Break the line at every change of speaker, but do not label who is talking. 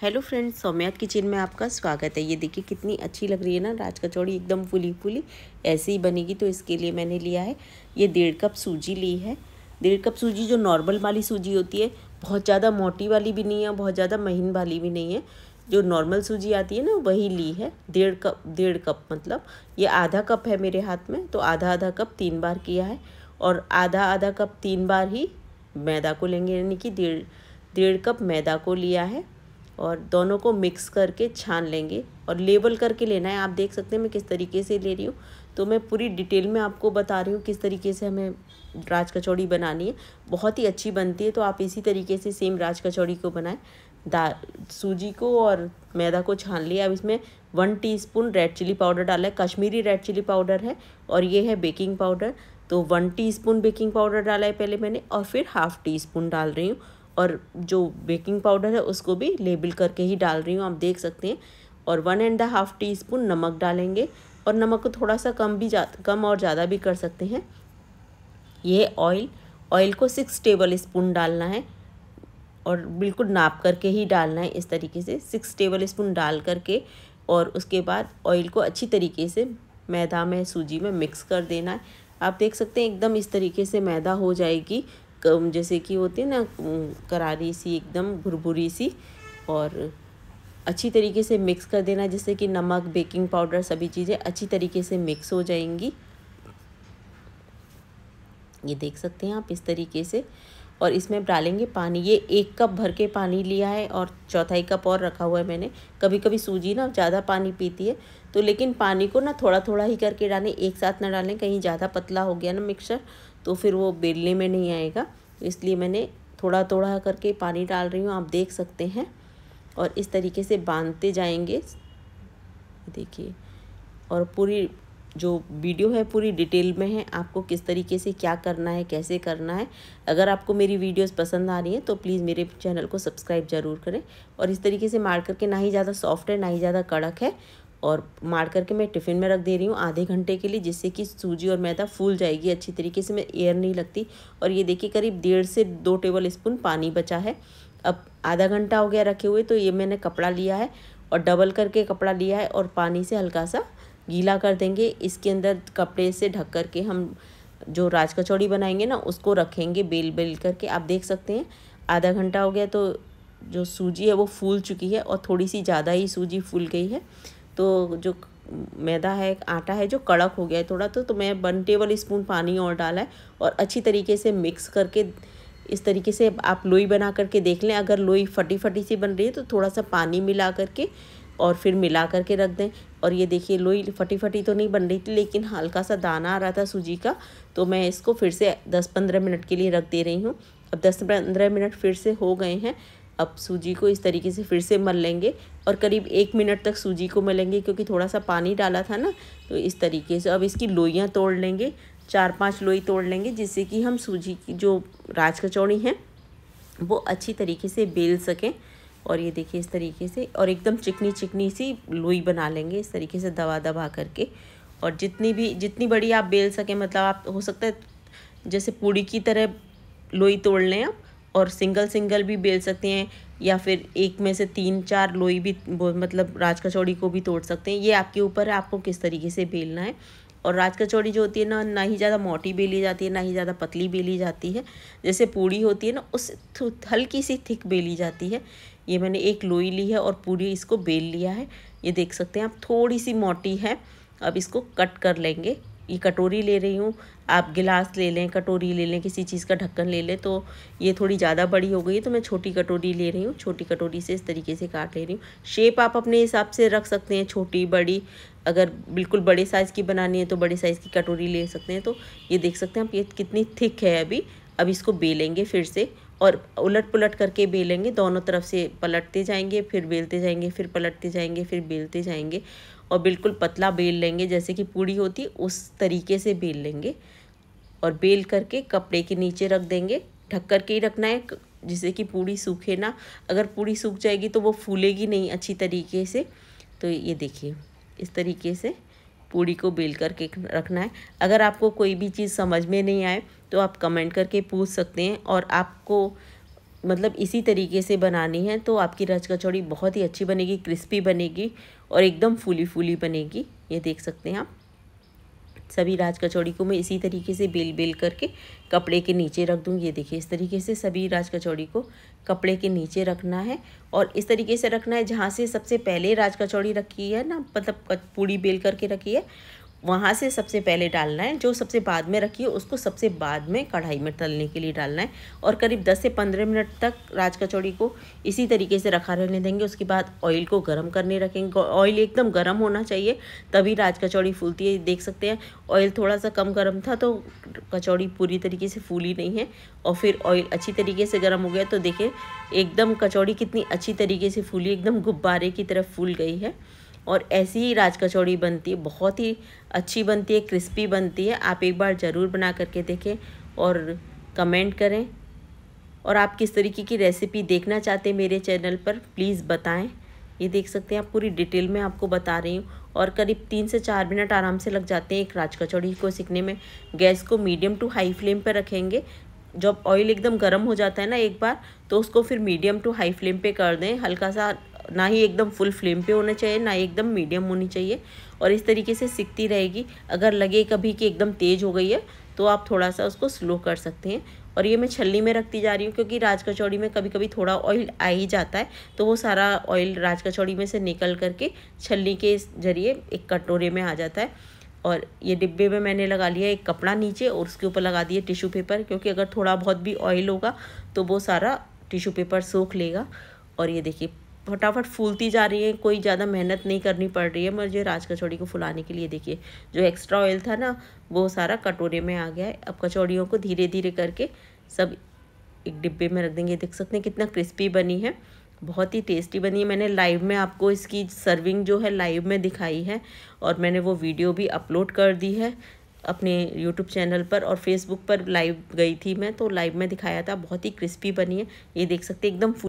hello friends Saumya kitchen में आपका स्वागत है ये देखिए कितनी अच्छी लग रही है ना राज कचौड़ी एकदम फूली फूली ऐसे ही बनेगी तो इसके लिए मैंने लिया है ये डेढ़ कप सूजी ली है डेढ़ कप सूजी जो नॉर्मल वाली सूजी होती है बहुत ज़्यादा मोटी वाली भी नहीं है बहुत ज़्यादा महीन वाली भी नहीं है जो नॉर्मल सूजी आती है ना वही ली है डेढ़ कप डेढ़ कप मतलब ये आधा कप है मेरे हाथ में तो आधा आधा कप तीन बार किया है और आधा आधा कप तीन बार ही मैदा को लेंगे यानी कि डेढ़ डेढ़ कप मैदा को लिया है और दोनों को मिक्स करके छान लेंगे और लेबल करके लेना है आप देख सकते हैं मैं किस तरीके से ले रही हूँ तो मैं पूरी डिटेल में आपको बता रही हूँ किस तरीके से हमें राज कचौड़ी बनानी है बहुत ही अच्छी बनती है तो आप इसी तरीके से सेम राज कचौड़ी को बनाएं दा सूजी को और मैदा को छान लिया अब इसमें one teaspoon red chilli powder डाला है कश्मीरी रेड चिली पाउडर है और ये है बेकिंग पाउडर तो वन टीस्पून बेकिंग पाउडर डाला है पहले मैंने और फिर हाफ़ टी स्पून डाल रही हूँ और जो बेकिंग पाउडर है उसको भी लेबल करके ही डाल रही हूँ आप देख सकते हैं और one and the half teaspoon नमक डालेंगे और नमक को थोड़ा सा कम भी जा कम और ज़्यादा भी कर सकते हैं ये ऑयल ऑयल को सिक्स टेबल स्पून डालना है और बिल्कुल नाप करके ही डालना है इस तरीके से सिक्स टेबल स्पून डाल करके और उसके बाद ऑयल को अच्छी तरीके से मैदा में सूजी में मिक्स कर देना है आप देख सकते हैं एकदम इस तरीके से मैदा हो जाएगी जैसे कि होती है ना करारी सी एकदम भुरभुरी सी और अच्छी तरीके से मिक्स कर देना जिससे कि नमक बेकिंग पाउडर सभी चीज़ें अच्छी तरीके से मिक्स हो जाएंगी ये देख सकते हैं आप इस तरीके से और इसमें डालेंगे पानी ये एक कप भर के पानी लिया है और चौथाई कप और रखा हुआ है मैंने कभी कभी सूजी ना ज़्यादा पानी पीती है तो लेकिन पानी को ना थोड़ा थोड़ा ही करके डालें एक साथ ना डालें कहीं ज़्यादा पतला हो गया ना मिक्सर तो फिर वो बेलने में नहीं आएगा इसलिए मैंने थोड़ा थोड़ा करके पानी डाल रही हूँ आप देख सकते हैं और इस तरीके से बांधते जाएंगे देखिए और पूरी जो वीडियो है पूरी डिटेल में है आपको किस तरीके से क्या करना है कैसे करना है अगर आपको मेरी वीडियोस पसंद आ रही हैं तो प्लीज़ मेरे चैनल को सब्सक्राइब ज़रूर करें और इस तरीके से मार करके ना ही ज़्यादा सॉफ्ट है ना ही ज़्यादा कड़क है और मार करके मैं टिफ़िन में रख दे रही हूँ आधे घंटे के लिए जिससे कि सूजी और मैदा फूल जाएगी अच्छी तरीके से मैं एयर नहीं लगती और ये देखिए करीब डेढ़ से दो टेबल स्पून पानी बचा है अब आधा घंटा हो गया रखे हुए तो ये मैंने कपड़ा लिया है और डबल करके कपड़ा लिया है और पानी से हल्का सा गीला कर देंगे इसके अंदर कपड़े से ढक कर के हम जो राज कचौड़ी बनाएंगे ना उसको रखेंगे बेल बेल करके आप देख सकते हैं आधा घंटा हो गया तो जो सूजी है वो फूल चुकी है और थोड़ी सी ज़्यादा ही सूजी फूल गई है तो जो मैदा है आटा है जो कड़क हो गया है थोड़ा तो, तो मैं वन टेबल स्पून पानी और डाला है और अच्छी तरीके से मिक्स करके इस तरीके से आप लोई बना करके देख लें अगर लोई फटी फटी सी बन रही है तो थोड़ा सा पानी मिला करके और फिर मिला करके रख दें और ये देखिए लोई फटी फटी तो नहीं बन रही थी लेकिन हल्का सा दाना आ रहा था सूजी का तो मैं इसको फिर से दस पंद्रह मिनट के लिए रख दे रही हूँ अब दस पंद्रह मिनट फिर से हो गए हैं अब सूजी को इस तरीके से फिर से मल लेंगे और करीब एक मिनट तक सूजी को मलेंगे क्योंकि थोड़ा सा पानी डाला था ना तो इस तरीके से अब इसकी लोइयाँ तोड़ लेंगे चार पांच लोई तोड़ लेंगे जिससे कि हम सूजी की जो राज कचौड़ी हैं वो अच्छी तरीके से बेल सकें और ये देखिए इस तरीके से और एकदम चिकनी चिकनी सी लोई बना लेंगे इस तरीके से दबा दबा करके और जितनी भी जितनी बड़ी आप बेल सकें मतलब आप हो सकता है जैसे पूड़ी की तरह लोई तोड़ लें आप और सिंगल सिंगल भी बेल सकते हैं या फिर एक में से तीन चार लोई भी मतलब राज कचौड़ी को भी तोड़ सकते हैं ये आपके ऊपर है आपको किस तरीके से बेलना है और राज कचौड़ी जो होती है ना ना ही ज़्यादा मोटी बेली जाती है ना ही ज़्यादा पतली बेली जाती है जैसे पूड़ी होती है ना उस हल्की सी थिक बेली जाती है ये मैंने एक लोई ली है और पूड़ी इसको बेल लिया है ये देख सकते हैं आप थोड़ी सी मोटी है अब इसको कट कर लेंगे ये कटोरी ले रही हूँ आप गिलास ले लें कटोरी ले लें किसी चीज़ का ढक्कन ले लें तो ये थोड़ी ज़्यादा बड़ी हो गई तो मैं छोटी कटोरी ले रही हूँ छोटी कटोरी से इस तरीके से काट ले रही हूँ शेप आप अपने हिसाब से रख सकते हैं छोटी बड़ी अगर बिल्कुल बड़े साइज़ की बनानी है तो बड़े साइज़ की कटोरी ले सकते हैं तो ये देख सकते हैं आप ये कितनी थिक है अभी अब इसको बेलेंगे फिर से और उलट पुलट करके बेलेंगे दोनों तरफ से पलटते जाएंगे फिर बेलते जाएंगे फिर पलटते जाएंगे फिर बेलते जाएंगे और बिल्कुल पतला बेल लेंगे जैसे कि पूड़ी होती उस तरीके से बेल लेंगे और बेल करके कपड़े के नीचे रख देंगे ढक कर के ही रखना है जिससे कि पूड़ी सूखे ना अगर पूड़ी सूख जाएगी तो वो फूलेगी नहीं अच्छी तरीके से तो ये देखिए इस तरीके से पूड़ी को बेल करके रखना है अगर आपको कोई भी चीज़ समझ में नहीं आए तो आप कमेंट करके पूछ सकते हैं और आपको मतलब इसी तरीके से बनानी है तो आपकी रज कचौड़ी बहुत ही अच्छी बनेगी क्रिस्पी बनेगी और एकदम फूली फूली बनेगी ये देख सकते हैं आप सभी राज कचौड़ी को मैं इसी तरीके से बेल बेल करके कपड़े के नीचे रख दूँ ये देखिए इस तरीके से सभी राज कचौड़ी को कपड़े के नीचे रखना है और इस तरीके से रखना है जहाँ से सबसे पहले राज कचौड़ी रखी है ना मतलब पूड़ी बेल करके रखी है वहाँ से सबसे पहले डालना है जो सबसे बाद में रखी है उसको सबसे बाद में कढ़ाई में तलने के लिए डालना है और करीब 10 से 15 मिनट तक राज कचौड़ी को इसी तरीके से रखा रहने देंगे उसके बाद ऑयल को गर्म करने रखेंगे ऑयल एकदम गर्म होना चाहिए तभी राज कचौड़ी फूलती है देख सकते हैं ऑयल थोड़ा सा कम गर्म था तो कचौड़ी पूरी तरीके से फूली नहीं है और फिर ऑयल अच्छी तरीके से गर्म हो गया तो देखिए एकदम कचौड़ी कितनी अच्छी तरीके से फूली एकदम गुब्बारे की तरफ फूल गई है और ऐसी ही राज कचौड़ी बनती है बहुत ही अच्छी बनती है क्रिस्पी बनती है आप एक बार ज़रूर बना करके देखें और कमेंट करें और आप किस तरीके की रेसिपी देखना चाहते हैं मेरे चैनल पर प्लीज़ बताएं ये देख सकते हैं आप पूरी डिटेल में आपको बता रही हूँ और करीब तीन से चार मिनट आराम से लग जाते हैं एक राज कचौड़ी को सीखने में गैस को मीडियम टू हाई फ्लेम पर रखेंगे जब ऑयल एकदम गर्म हो जाता है ना एक बार तो उसको फिर मीडियम टू हाई फ्लेम पे कर दें हल्का सा ना ही एकदम फुल फ्लेम पे होना चाहिए ना ही एकदम मीडियम होनी चाहिए और इस तरीके से सिकती रहेगी अगर लगे कभी कि एकदम तेज़ हो गई है तो आप थोड़ा सा उसको स्लो कर सकते हैं और ये मैं छलनी में रखती जा रही हूँ क्योंकि राज कचौड़ी में कभी कभी थोड़ा ऑयल आ ही जाता है तो वो सारा ऑयल राज कचौड़ी में से निकल करके छलनी के जरिए एक कटोरे में आ जाता है और ये डिब्बे में मैंने लगा लिया एक कपड़ा नीचे और उसके ऊपर लगा दिया टिश्यू पेपर क्योंकि अगर थोड़ा बहुत भी ऑयल होगा तो वो सारा टिश्यू पेपर सोख लेगा और ये देखिए फटाफट फूलती जा रही है कोई ज़्यादा मेहनत नहीं करनी पड़ रही है मुझे राज कचौड़ी को फुलाने के लिए देखिए जो एक्स्ट्रा ऑयल था ना वो सारा कटोरे में आ गया है अब कचौड़ियों को धीरे धीरे करके सब एक डिब्बे में रख देंगे देख सकते हैं कितना क्रिस्पी बनी है बहुत ही टेस्टी बनी है मैंने लाइव में आपको इसकी सर्विंग जो है लाइव में दिखाई है और मैंने वो वीडियो भी अपलोड कर दी है अपने यूट्यूब चैनल पर और फेसबुक पर लाइव गई थी मैं तो लाइव में दिखाया था बहुत ही क्रिस्पी बनी है ये देख सकते एकदम